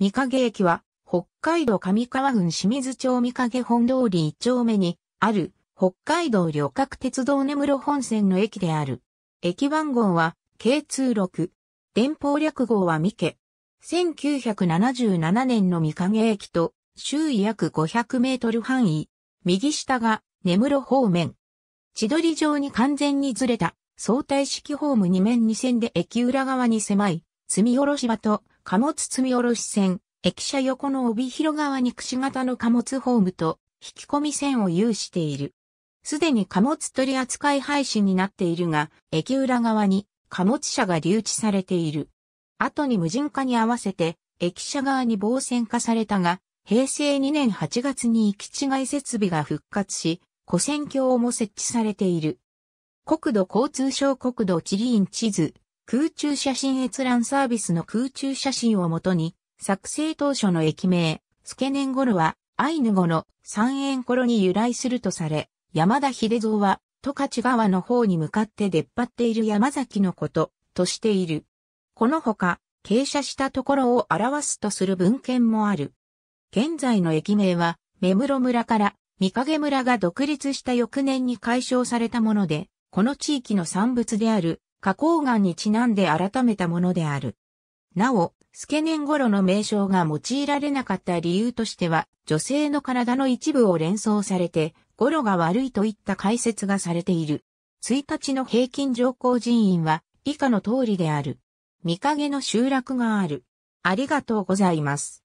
三影駅は、北海道上川郡清水町三影本通り一丁目に、ある、北海道旅客鉄道根室本線の駅である。駅番号は、K26。電報略号は三家。1977年の三影駅と、周囲約500メートル範囲。右下が、根室方面。千鳥状に完全にずれた、相対式ホーム2面2線で駅裏側に狭い、積み下ろし場と、貨物積み下ろし線、駅舎横の帯広側に櫛型の貨物ホームと引き込み線を有している。すでに貨物取扱廃止になっているが、駅裏側に貨物車が留置されている。後に無人化に合わせて、駅舎側に防線化されたが、平成2年8月に行き違い設備が復活し、古線橋も設置されている。国土交通省国土地理院地図、空中写真閲覧サービスの空中写真をもとに、作成当初の駅名、スケネンゴは、アイヌ語の三円頃に由来するとされ、山田秀蔵は、十勝川の方に向かって出っ張っている山崎のこと、としている。このほか、傾斜したところを表すとする文献もある。現在の駅名は、目室村から三影村が独立した翌年に解消されたもので、この地域の産物である花崗岩にちなんで改めたものである。なお、スケネン頃の名称が用いられなかった理由としては、女性の体の一部を連想されて、語呂が悪いといった解説がされている。1日の平均上降人員は、以下の通りである。見影の集落がある。ありがとうございます。